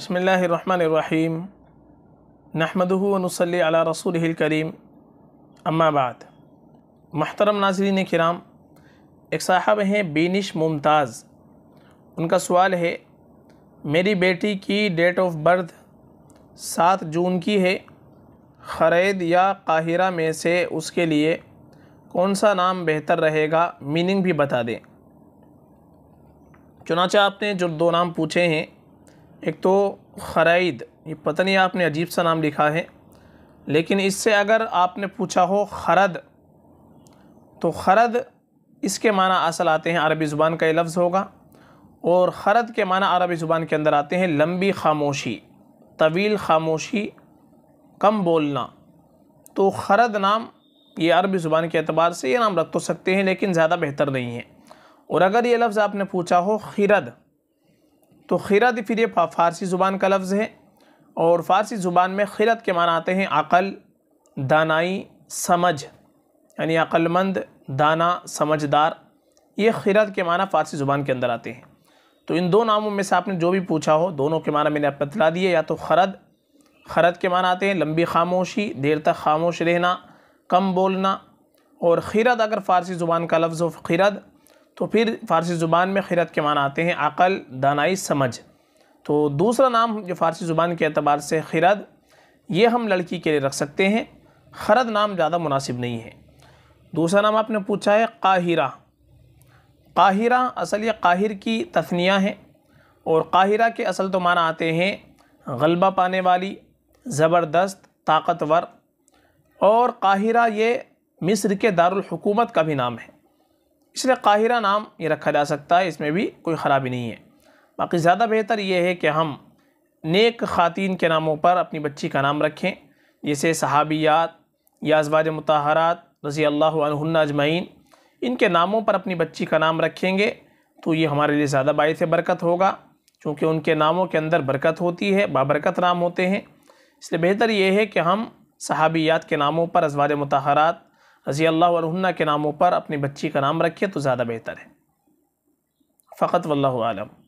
बसमीम नहमदनसली अला रसूल करीम अम्माबाद महतरम नाजरीन कराम एक साहब हैं बीनिश मुमताज़ उनका सवाल है मेरी बेटी की डेट ऑफ बर्थ सात जून की है खरैद या काहिरा में से उसके लिए कौन सा नाम बेहतर रहेगा मीनिंग भी बता दें चुनाचा आपने जो दो नाम पूछे हैं एक तो खराइद ये पता नहीं आपने अजीब सा नाम लिखा है लेकिन इससे अगर आपने पूछा हो खरद तो खरद इसके माना असल आते हैं अरबी ज़ुबान का ये लफ्ज़ होगा और खरद के माना अरबी ज़ुबान के अंदर आते हैं लंबी खामोशी तवील खामोशी कम बोलना तो खरद नाम ये अरबी ज़ुबान के अतबार से ये नाम रख तो सकते हैं लेकिन ज़्यादा बेहतर नहीं है और अगर ये लफ्ज़ आपने पूछा हो खिरद तो खिरत फिर ये फ़ारसी ज़ुबान का लफ्ज़ है और फ़ारसी ज़ुबान में खिरत के माना आते हैं अक़ल दानाई समझ यानी अक्लमंद दाना समझदार ये खिरत के माना फ़ारसी ज़ुबान के अंदर आते हैं तो इन दो नामों में से आपने जो भी पूछा हो दोनों के माना मैंने आप बतला दिए या तो खरद खरद के माना आते हैं लंबी खामोशी देर तक खामोश रहना कम बोलना और खिरद अगर फ़ारसी ज़ुबान का लफ्ज़ हो खिरद तो फिर फ़ारसी ज़ुबान में खिरत के माना आते हैं अक़ल दानाई समझ तो दूसरा नाम जो फ़ारसी ज़ुबान के अतबार से खिरद ये हम लड़की के लिए रख सकते हैं खरद नाम ज़्यादा मुनासिब नहीं है दूसरा नाम आपने पूछा है काहिरा काहिरा असल ये काहिर की तफनियाँ है और काहिरा के असल तो माना आते हैं गलबा पाने वाली ज़बरदस्त ताकतवर और काहिरा ये मिस्र के दारुल हुकूमत का भी नाम है इसलिए काहिरा नाम ये रखा जा सकता है इसमें भी कोई ख़राबी नहीं है बाकी ज़्यादा बेहतर ये है कि हम नेक खातिन के नामों पर अपनी बच्ची का नाम रखें जैसे सहाबियात या अजवाज मतहरात रज़ी अल्लाह अजमैन इनके नामों पर अपनी बच्ची का नाम रखेंगे तो ये हमारे लिए ज़्यादा बायस बरकत होगा क्योंकि उनके नामों के अंदर बरकत होती है बाबरकत नाम होते हैं इसलिए बेहतर ये है कि हम सहाबियात के नामों पर अजवाज मतहारात रज़ी अल्लाह के नामों पर अपनी बच्ची का नाम रखिए तो ज़्यादा बेहतर है फ़कत वल्लम